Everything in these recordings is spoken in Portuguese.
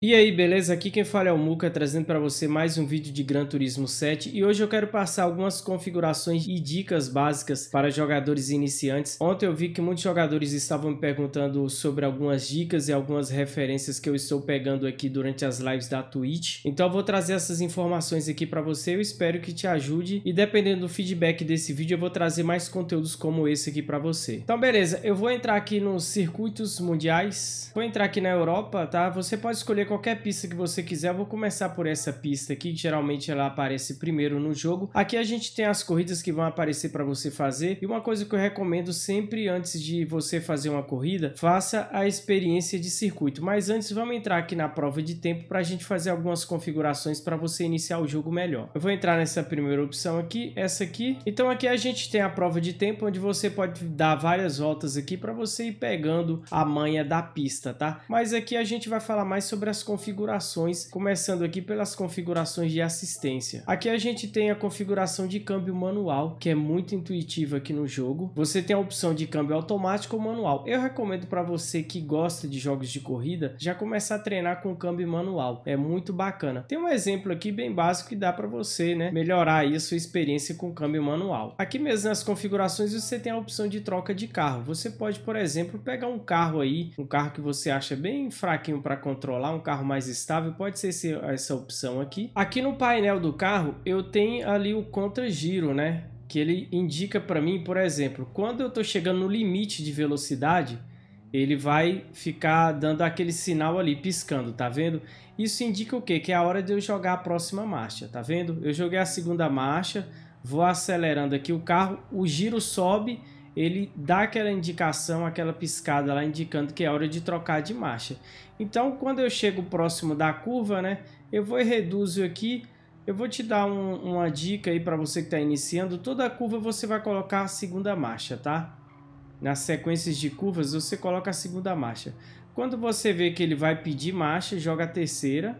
E aí, beleza? Aqui quem fala é o Muca, trazendo para você mais um vídeo de Gran Turismo 7 e hoje eu quero passar algumas configurações e dicas básicas para jogadores iniciantes. Ontem eu vi que muitos jogadores estavam me perguntando sobre algumas dicas e algumas referências que eu estou pegando aqui durante as lives da Twitch. Então eu vou trazer essas informações aqui para você, eu espero que te ajude e dependendo do feedback desse vídeo eu vou trazer mais conteúdos como esse aqui para você. Então beleza, eu vou entrar aqui nos circuitos mundiais, vou entrar aqui na Europa, tá? Você pode escolher qualquer pista que você quiser. Eu vou começar por essa pista aqui, que geralmente ela aparece primeiro no jogo. Aqui a gente tem as corridas que vão aparecer para você fazer. E uma coisa que eu recomendo sempre antes de você fazer uma corrida, faça a experiência de circuito. Mas antes, vamos entrar aqui na prova de tempo para a gente fazer algumas configurações para você iniciar o jogo melhor. Eu vou entrar nessa primeira opção aqui, essa aqui. Então aqui a gente tem a prova de tempo, onde você pode dar várias voltas aqui para você ir pegando a manha da pista, tá? Mas aqui a gente vai falar mais sobre as configurações, começando aqui pelas configurações de assistência. Aqui a gente tem a configuração de câmbio manual, que é muito intuitiva aqui no jogo. Você tem a opção de câmbio automático ou manual. Eu recomendo para você que gosta de jogos de corrida, já começar a treinar com câmbio manual. É muito bacana. Tem um exemplo aqui bem básico que dá para você né, melhorar a sua experiência com câmbio manual. Aqui mesmo nas configurações você tem a opção de troca de carro. Você pode, por exemplo, pegar um carro aí, um carro que você acha bem fraquinho para controlar, um carro mais estável, pode ser esse, essa opção aqui. Aqui no painel do carro, eu tenho ali o contra-giro, né? Que ele indica para mim, por exemplo, quando eu estou chegando no limite de velocidade, ele vai ficar dando aquele sinal ali, piscando, tá vendo? Isso indica o quê? Que é a hora de eu jogar a próxima marcha, tá vendo? Eu joguei a segunda marcha, vou acelerando aqui o carro, o giro sobe ele dá aquela indicação, aquela piscada lá indicando que é hora de trocar de marcha. Então, quando eu chego próximo da curva, né, eu vou e reduzo aqui. Eu vou te dar um, uma dica aí para você que está iniciando. Toda a curva você vai colocar a segunda marcha, tá? Nas sequências de curvas você coloca a segunda marcha. Quando você vê que ele vai pedir marcha, joga a terceira,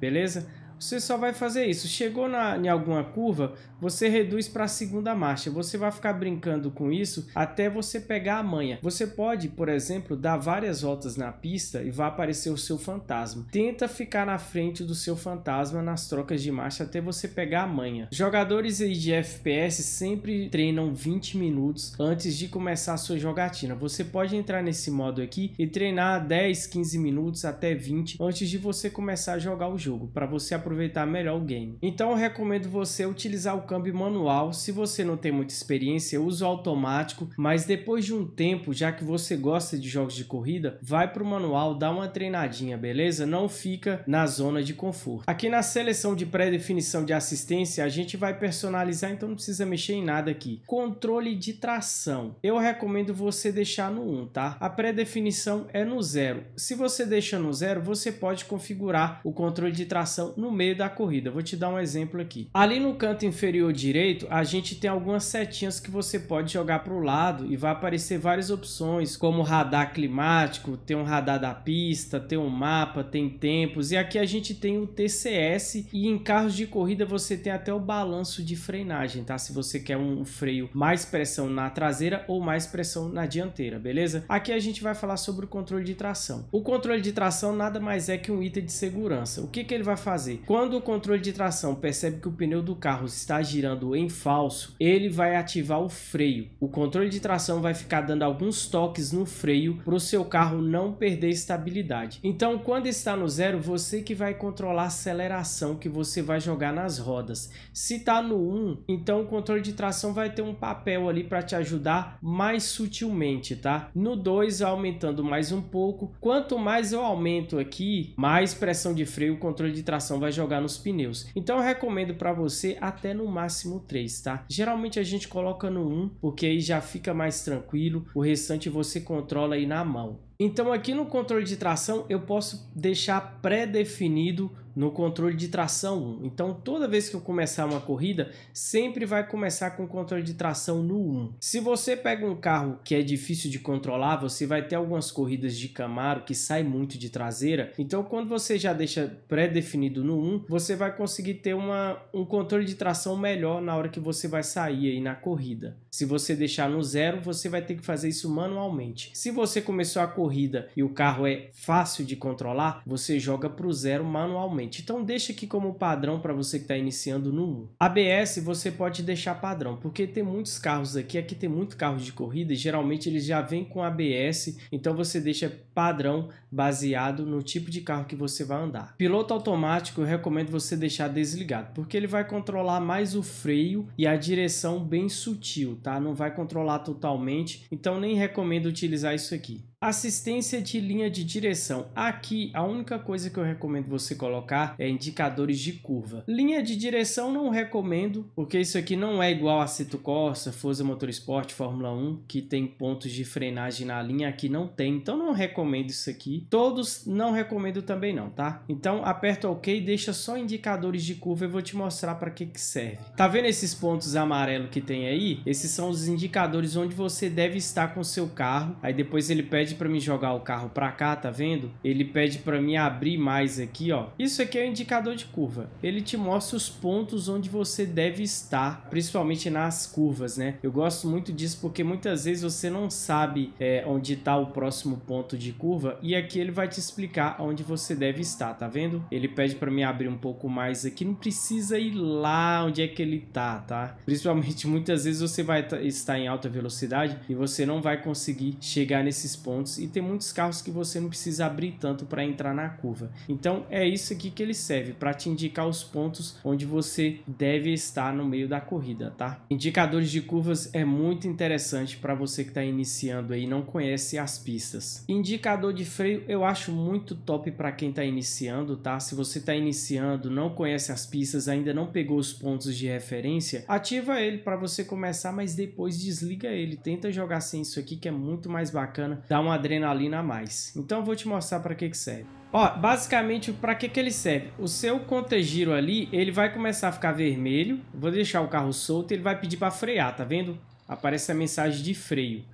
beleza? você só vai fazer isso. Chegou na, em alguma curva, você reduz para a segunda marcha. Você vai ficar brincando com isso até você pegar a manha. Você pode, por exemplo, dar várias voltas na pista e vai aparecer o seu fantasma. Tenta ficar na frente do seu fantasma nas trocas de marcha até você pegar a manha. Jogadores de FPS sempre treinam 20 minutos antes de começar a sua jogatina. Você pode entrar nesse modo aqui e treinar 10, 15 minutos até 20 antes de você começar a jogar o jogo, para você aproveitar aproveitar melhor o game. Então eu recomendo você utilizar o câmbio manual, se você não tem muita experiência, usa o automático, mas depois de um tempo, já que você gosta de jogos de corrida, vai para o manual, dá uma treinadinha, beleza? Não fica na zona de conforto. Aqui na seleção de pré-definição de assistência, a gente vai personalizar, então não precisa mexer em nada aqui. Controle de tração. Eu recomendo você deixar no 1, tá? A pré-definição é no 0. Se você deixa no 0, você pode configurar o controle de tração no meio meio da corrida. Vou te dar um exemplo aqui. Ali no canto inferior direito, a gente tem algumas setinhas que você pode jogar para o lado e vai aparecer várias opções, como radar climático, tem um radar da pista, tem um mapa, tem tempos. E aqui a gente tem o TCS e em carros de corrida você tem até o balanço de frenagem, tá? Se você quer um freio mais pressão na traseira ou mais pressão na dianteira, beleza? Aqui a gente vai falar sobre o controle de tração. O controle de tração nada mais é que um item de segurança. O que, que ele vai fazer? Quando o controle de tração percebe que o pneu do carro está girando em falso, ele vai ativar o freio. O controle de tração vai ficar dando alguns toques no freio para o seu carro não perder estabilidade. Então, quando está no zero, você que vai controlar a aceleração que você vai jogar nas rodas. Se está no 1, um, então o controle de tração vai ter um papel ali para te ajudar mais sutilmente, tá? No 2, aumentando mais um pouco. Quanto mais eu aumento aqui, mais pressão de freio o controle de tração vai jogar nos pneus. Então eu recomendo para você até no máximo 3, tá? Geralmente a gente coloca no 1, porque aí já fica mais tranquilo, o restante você controla aí na mão. Então aqui no controle de tração eu posso deixar pré-definido no controle de tração 1. Então, toda vez que eu começar uma corrida, sempre vai começar com o controle de tração no 1. Se você pega um carro que é difícil de controlar, você vai ter algumas corridas de Camaro que sai muito de traseira. Então, quando você já deixa pré-definido no 1, você vai conseguir ter uma, um controle de tração melhor na hora que você vai sair aí na corrida. Se você deixar no zero, você vai ter que fazer isso manualmente. Se você começou a corrida e o carro é fácil de controlar, você joga para o zero manualmente então deixa aqui como padrão para você que está iniciando no ABS você pode deixar padrão, porque tem muitos carros aqui, aqui tem muito carro de corrida e geralmente eles já vêm com ABS, então você deixa padrão baseado no tipo de carro que você vai andar. Piloto automático eu recomendo você deixar desligado, porque ele vai controlar mais o freio e a direção bem sutil, tá? Não vai controlar totalmente, então nem recomendo utilizar isso aqui. Assistência de linha de direção. Aqui a única coisa que eu recomendo você colocar é indicadores de curva. Linha de direção não recomendo, porque isso aqui não é igual a Cito Corsa, Forza Motorsport, Fórmula 1, que tem pontos de frenagem na linha, aqui não tem, então não recomendo isso aqui. Todos não recomendo também não, tá? Então aperta OK, deixa só indicadores de curva, eu vou te mostrar para que que serve. Tá vendo esses pontos amarelo que tem aí? Esses são os indicadores onde você deve estar com o seu carro. Aí depois ele pede pede para mim jogar o carro para cá, tá vendo? Ele pede para mim abrir mais aqui, ó. Isso aqui é o um indicador de curva. Ele te mostra os pontos onde você deve estar, principalmente nas curvas, né? Eu gosto muito disso porque muitas vezes você não sabe é, onde está o próximo ponto de curva e aqui ele vai te explicar onde você deve estar, tá vendo? Ele pede para mim abrir um pouco mais aqui, não precisa ir lá onde é que ele tá, tá? Principalmente muitas vezes você vai tá, estar em alta velocidade e você não vai conseguir chegar nesses pontos pontos e tem muitos carros que você não precisa abrir tanto para entrar na curva. Então é isso aqui que ele serve para te indicar os pontos onde você deve estar no meio da corrida, tá? Indicadores de curvas é muito interessante para você que está iniciando aí não conhece as pistas. Indicador de freio eu acho muito top para quem está iniciando, tá? Se você está iniciando, não conhece as pistas, ainda não pegou os pontos de referência, ativa ele para você começar, mas depois desliga ele. Tenta jogar sem isso aqui que é muito mais bacana. Dá uma uma adrenalina a mais. Então eu vou te mostrar para que que serve. Ó, basicamente para que que ele serve? O seu contagiro ali, ele vai começar a ficar vermelho. Vou deixar o carro solto, ele vai pedir para frear, tá vendo? Aparece a mensagem de freio.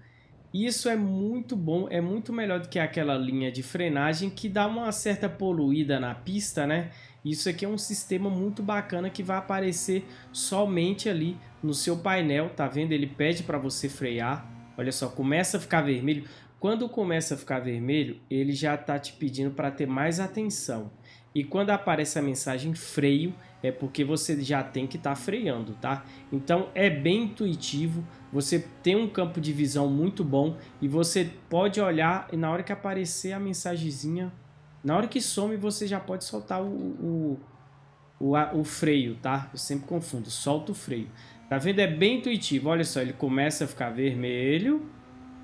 Isso é muito bom, é muito melhor do que aquela linha de frenagem que dá uma certa poluída na pista, né? Isso aqui é um sistema muito bacana que vai aparecer somente ali no seu painel, tá vendo? Ele pede para você frear. Olha só, começa a ficar vermelho. Quando começa a ficar vermelho, ele já está te pedindo para ter mais atenção. E quando aparece a mensagem freio, é porque você já tem que estar tá freando, tá? Então é bem intuitivo, você tem um campo de visão muito bom e você pode olhar e na hora que aparecer a mensagenzinha, na hora que some você já pode soltar o, o, o, o freio, tá? Eu sempre confundo, solta o freio. Tá vendo? É bem intuitivo, olha só, ele começa a ficar vermelho,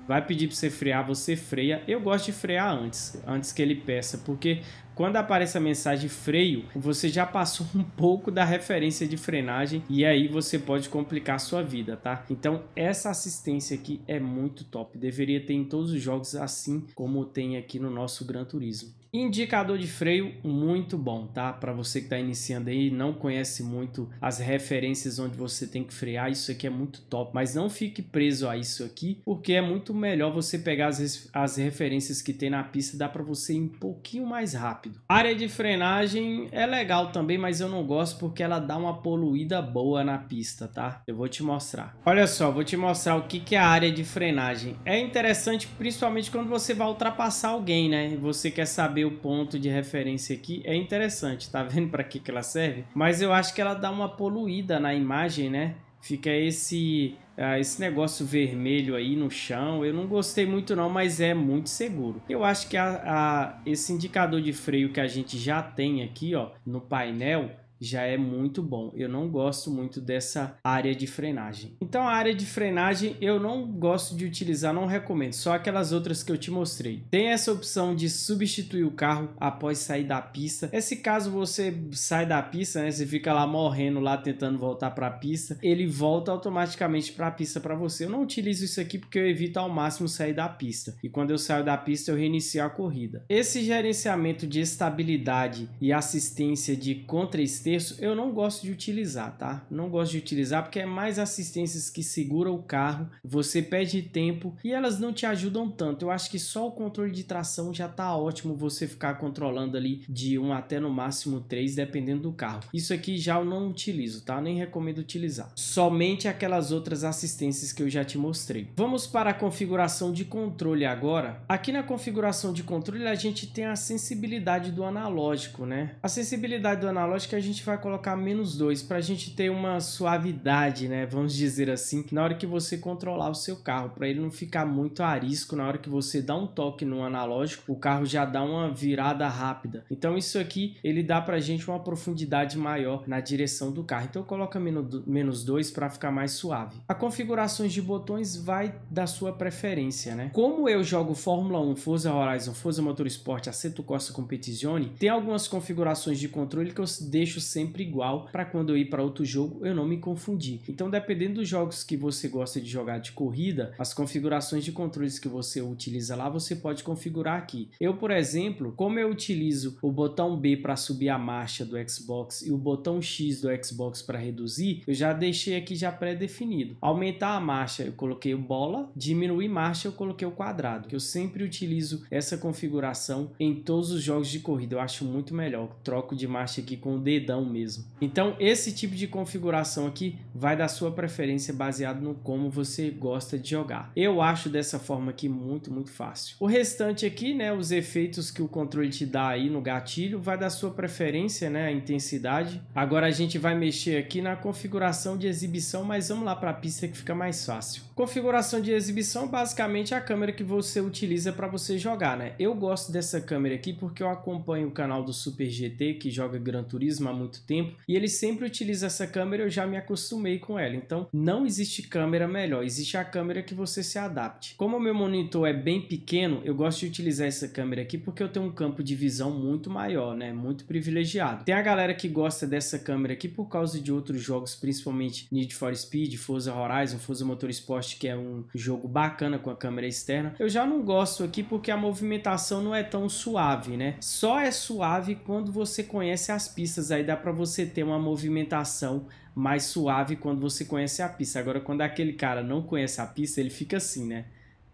vai pedir para você frear, você freia. Eu gosto de frear antes, antes que ele peça, porque quando aparece a mensagem freio, você já passou um pouco da referência de frenagem e aí você pode complicar a sua vida, tá? Então essa assistência aqui é muito top, deveria ter em todos os jogos assim como tem aqui no nosso Gran Turismo. Indicador de freio muito bom, tá? Para você que está iniciando aí, não conhece muito as referências onde você tem que frear, isso aqui é muito top. Mas não fique preso a isso aqui, porque é muito melhor você pegar as, as referências que tem na pista, dá para você ir um pouquinho mais rápido. Área de frenagem é legal também, mas eu não gosto porque ela dá uma poluída boa na pista, tá? Eu vou te mostrar. Olha só, vou te mostrar o que, que é a área de frenagem. É interessante, principalmente quando você vai ultrapassar alguém, né? Você quer saber meu ponto de referência aqui, é interessante, tá vendo para que, que ela serve? Mas eu acho que ela dá uma poluída na imagem, né? Fica esse, ah, esse negócio vermelho aí no chão. Eu não gostei muito não, mas é muito seguro. Eu acho que a, a, esse indicador de freio que a gente já tem aqui ó, no painel já é muito bom. Eu não gosto muito dessa área de frenagem. Então a área de frenagem eu não gosto de utilizar, não recomendo, só aquelas outras que eu te mostrei. Tem essa opção de substituir o carro após sair da pista. Esse caso você sai da pista, né, você fica lá morrendo lá tentando voltar para a pista, ele volta automaticamente para a pista para você. Eu não utilizo isso aqui porque eu evito ao máximo sair da pista. E quando eu saio da pista eu reinicio a corrida. Esse gerenciamento de estabilidade e assistência de contra terços eu não gosto de utilizar, tá? Não gosto de utilizar porque é mais assistências que segura o carro, você perde tempo e elas não te ajudam tanto. Eu acho que só o controle de tração já tá ótimo você ficar controlando ali de um até no máximo 3, dependendo do carro. Isso aqui já eu não utilizo, tá? Nem recomendo utilizar. Somente aquelas outras assistências que eu já te mostrei. Vamos para a configuração de controle agora. Aqui na configuração de controle a gente tem a sensibilidade do analógico, né? A sensibilidade do analógico é a gente gente vai colocar menos 2 para a gente ter uma suavidade, né? Vamos dizer assim, na hora que você controlar o seu carro, para ele não ficar muito arisco na hora que você dá um toque no analógico, o carro já dá uma virada rápida. Então isso aqui, ele dá para a gente uma profundidade maior na direção do carro. Então coloca menos 2 para ficar mais suave. A configurações de botões vai da sua preferência, né? Como eu jogo Fórmula 1, Forza Horizon, Forza Motorsport, Assetto Corsa Competizione, tem algumas configurações de controle que eu deixo sempre igual para quando eu ir para outro jogo eu não me confundir. Então, dependendo dos jogos que você gosta de jogar de corrida, as configurações de controles que você utiliza lá, você pode configurar aqui. Eu, por exemplo, como eu utilizo o botão B para subir a marcha do Xbox e o botão X do Xbox para reduzir, eu já deixei aqui já pré-definido. Aumentar a marcha, eu coloquei o bola, diminuir marcha, eu coloquei o quadrado, que eu sempre utilizo essa configuração em todos os jogos de corrida. Eu acho muito melhor. Troco de marcha aqui com o dedão mesmo. Então, esse tipo de configuração aqui vai da sua preferência baseado no como você gosta de jogar. Eu acho dessa forma aqui muito, muito fácil. O restante aqui, né, os efeitos que o controle te dá aí no gatilho, vai da sua preferência, né, a intensidade. Agora a gente vai mexer aqui na configuração de exibição, mas vamos lá para a pista que fica mais fácil. Configuração de exibição, basicamente é a câmera que você utiliza para você jogar, né? Eu gosto dessa câmera aqui porque eu acompanho o canal do Super GT, que joga Gran Turismo há muito muito tempo, e ele sempre utiliza essa câmera, eu já me acostumei com ela. Então, não existe câmera melhor, existe a câmera que você se adapte. Como o meu monitor é bem pequeno, eu gosto de utilizar essa câmera aqui porque eu tenho um campo de visão muito maior, né? Muito privilegiado. Tem a galera que gosta dessa câmera aqui por causa de outros jogos, principalmente Need for Speed, Forza Horizon, Forza Motorsport, que é um jogo bacana com a câmera externa. Eu já não gosto aqui porque a movimentação não é tão suave, né? Só é suave quando você conhece as pistas aí da dá para você ter uma movimentação mais suave quando você conhece a pista. Agora, quando aquele cara não conhece a pista, ele fica assim, né?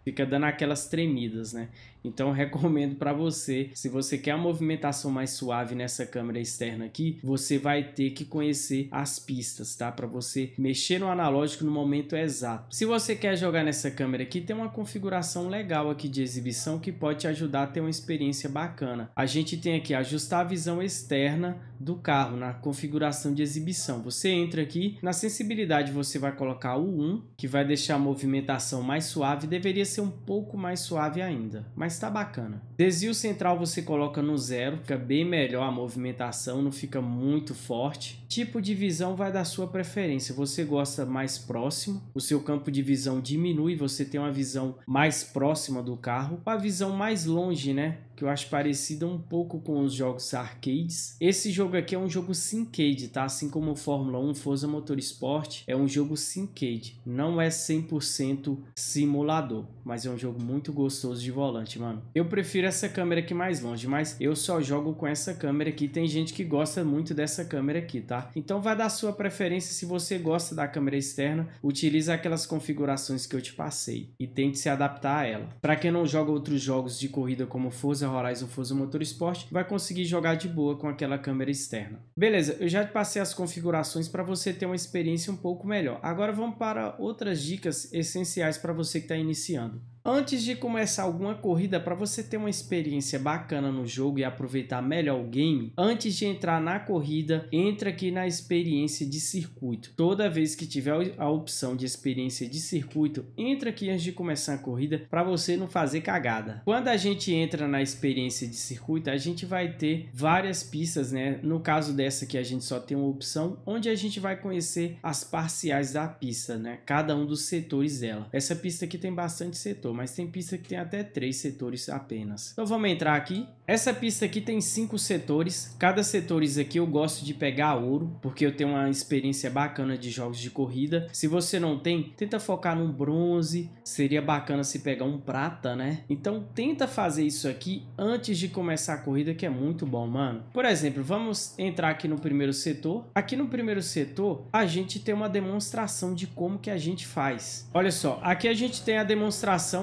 Fica dando aquelas tremidas, né? Então recomendo para você, se você quer a movimentação mais suave nessa câmera externa aqui, você vai ter que conhecer as pistas, tá? Para você mexer no analógico no momento exato. Se você quer jogar nessa câmera aqui, tem uma configuração legal aqui de exibição que pode te ajudar a ter uma experiência bacana. A gente tem aqui ajustar a visão externa do carro na configuração de exibição. Você entra aqui, na sensibilidade você vai colocar o 1, que vai deixar a movimentação mais suave, deveria ser um pouco mais suave ainda, mas mas tá bacana. Desvio central você coloca no zero, fica bem melhor a movimentação, não fica muito forte tipo de visão vai da sua preferência. Você gosta mais próximo, o seu campo de visão diminui, você tem uma visão mais próxima do carro, a visão mais longe, né? Que eu acho parecida um pouco com os jogos arcades. Esse jogo aqui é um jogo Syncade, tá? Assim como o Fórmula 1, Forza Motorsport, é um jogo Syncade. Não é 100% simulador, mas é um jogo muito gostoso de volante, mano. Eu prefiro essa câmera aqui mais longe, mas eu só jogo com essa câmera aqui. Tem gente que gosta muito dessa câmera aqui, tá? Então vai dar sua preferência se você gosta da câmera externa, utiliza aquelas configurações que eu te passei e tente se adaptar a ela. Para quem não joga outros jogos de corrida como Forza Horizon, Forza Motorsport, vai conseguir jogar de boa com aquela câmera externa. Beleza, eu já te passei as configurações para você ter uma experiência um pouco melhor. Agora vamos para outras dicas essenciais para você que está iniciando. Antes de começar alguma corrida, para você ter uma experiência bacana no jogo e aproveitar melhor o game, antes de entrar na corrida, entra aqui na experiência de circuito. Toda vez que tiver a opção de experiência de circuito, entra aqui antes de começar a corrida para você não fazer cagada. Quando a gente entra na experiência de circuito, a gente vai ter várias pistas, né? No caso dessa que a gente só tem uma opção, onde a gente vai conhecer as parciais da pista, né? Cada um dos setores dela. Essa pista aqui tem bastante setor setor, mas tem pista que tem até três setores apenas. Então vamos entrar aqui. Essa pista aqui tem cinco setores. Cada setores aqui eu gosto de pegar ouro, porque eu tenho uma experiência bacana de jogos de corrida. Se você não tem, tenta focar num bronze. Seria bacana se pegar um prata, né? Então tenta fazer isso aqui antes de começar a corrida, que é muito bom, mano. Por exemplo, vamos entrar aqui no primeiro setor. Aqui no primeiro setor, a gente tem uma demonstração de como que a gente faz. Olha só, aqui a gente tem a demonstração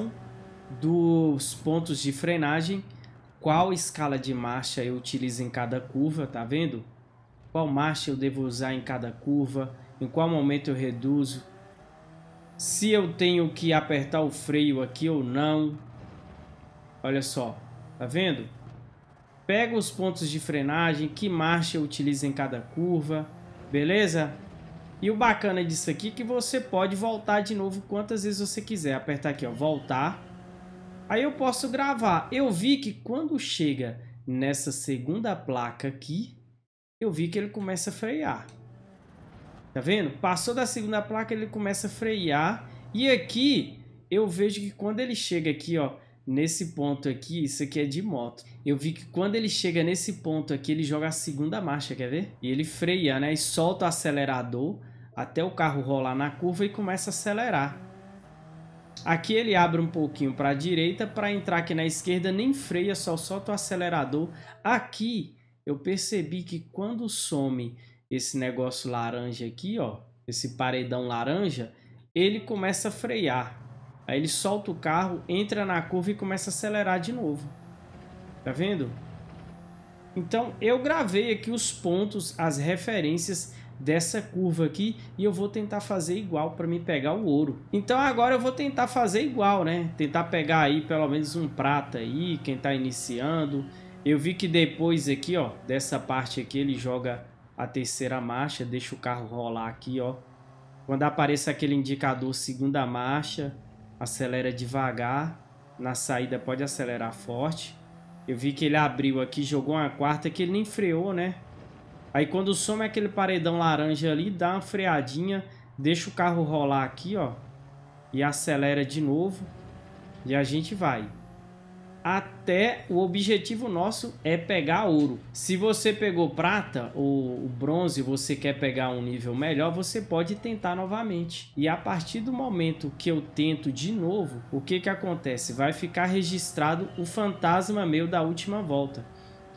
dos pontos de frenagem, qual escala de marcha eu utilizo em cada curva, tá vendo? Qual marcha eu devo usar em cada curva, em qual momento eu reduzo, se eu tenho que apertar o freio aqui ou não. Olha só, tá vendo? Pega os pontos de frenagem, que marcha eu utilizo em cada curva, beleza? E o bacana disso aqui é que você pode voltar de novo quantas vezes você quiser. Apertar aqui, ó, voltar. Aí eu posso gravar. Eu vi que quando chega nessa segunda placa aqui, eu vi que ele começa a frear. Tá vendo? Passou da segunda placa, ele começa a frear. E aqui, eu vejo que quando ele chega aqui, ó, nesse ponto aqui, isso aqui é de moto. Eu vi que quando ele chega nesse ponto aqui, ele joga a segunda marcha, quer ver? E ele freia, né? E solta o acelerador até o carro rolar na curva e começa a acelerar. Aqui ele abre um pouquinho para a direita, para entrar aqui na esquerda nem freia, só solta o acelerador. Aqui eu percebi que quando some esse negócio laranja aqui, ó, esse paredão laranja, ele começa a frear. Aí ele solta o carro, entra na curva e começa a acelerar de novo. Tá vendo? Então eu gravei aqui os pontos, as referências dessa curva aqui e eu vou tentar fazer igual para me pegar o ouro. Então agora eu vou tentar fazer igual, né? Tentar pegar aí pelo menos um prata aí, quem está iniciando. Eu vi que depois aqui, ó, dessa parte aqui ele joga a terceira marcha, deixa o carro rolar aqui, ó. Quando aparece aquele indicador segunda marcha, acelera devagar. Na saída pode acelerar forte. Eu vi que ele abriu aqui, jogou uma quarta que ele nem freou, né? Aí quando some aquele paredão laranja ali, dá uma freadinha, deixa o carro rolar aqui, ó. E acelera de novo. E a gente vai. Até o objetivo nosso é pegar ouro. Se você pegou prata ou bronze, você quer pegar um nível melhor, você pode tentar novamente. E a partir do momento que eu tento de novo, o que que acontece? Vai ficar registrado o fantasma meu da última volta.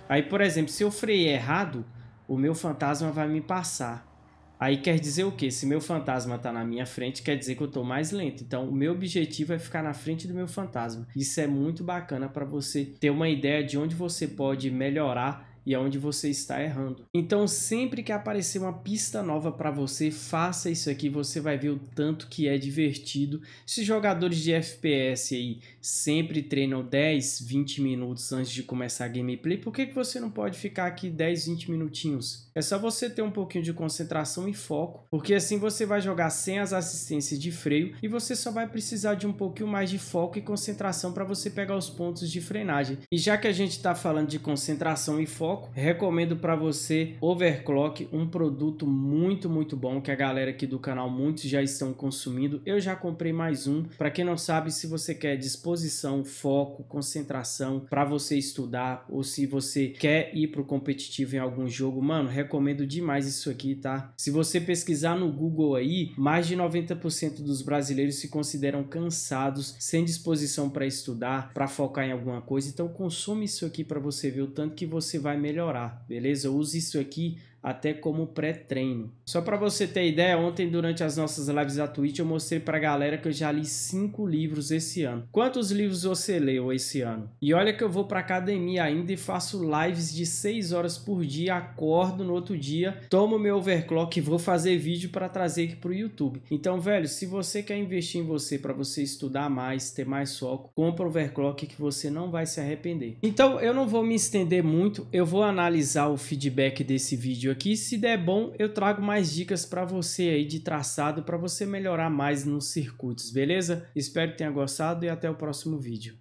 Aí, por exemplo, se eu freiei errado, o meu fantasma vai me passar. Aí quer dizer o quê? Se meu fantasma está na minha frente, quer dizer que eu estou mais lento. Então, o meu objetivo é ficar na frente do meu fantasma. Isso é muito bacana para você ter uma ideia de onde você pode melhorar e aonde você está errando. Então, sempre que aparecer uma pista nova para você, faça isso aqui, você vai ver o tanto que é divertido. Se jogadores de FPS aí sempre treinam 10, 20 minutos antes de começar a gameplay, por que, que você não pode ficar aqui 10, 20 minutinhos? É só você ter um pouquinho de concentração e foco, porque assim você vai jogar sem as assistências de freio e você só vai precisar de um pouquinho mais de foco e concentração para você pegar os pontos de frenagem. E já que a gente está falando de concentração e foco, recomendo para você Overclock, um produto muito, muito bom que a galera aqui do canal muitos já estão consumindo. Eu já comprei mais um. Para quem não sabe, se você quer disposição, foco, concentração para você estudar ou se você quer ir para o competitivo em algum jogo, mano, recomendo demais isso aqui, tá? Se você pesquisar no Google aí, mais de 90% dos brasileiros se consideram cansados, sem disposição para estudar, para focar em alguma coisa. Então consome isso aqui para você ver o tanto que você vai melhorar, beleza? Use isso aqui até como pré-treino. Só para você ter ideia, ontem durante as nossas lives da Twitch eu mostrei para a galera que eu já li cinco livros esse ano. Quantos livros você leu esse ano? E olha que eu vou para academia ainda e faço lives de 6 horas por dia, acordo no outro dia, tomo meu overclock e vou fazer vídeo para trazer aqui pro YouTube. Então, velho, se você quer investir em você para você estudar mais, ter mais foco, compra o overclock que você não vai se arrepender. Então, eu não vou me estender muito, eu vou analisar o feedback desse vídeo vídeo aqui. Se der bom, eu trago mais dicas para você aí de traçado para você melhorar mais nos circuitos, beleza? Espero que tenha gostado e até o próximo vídeo.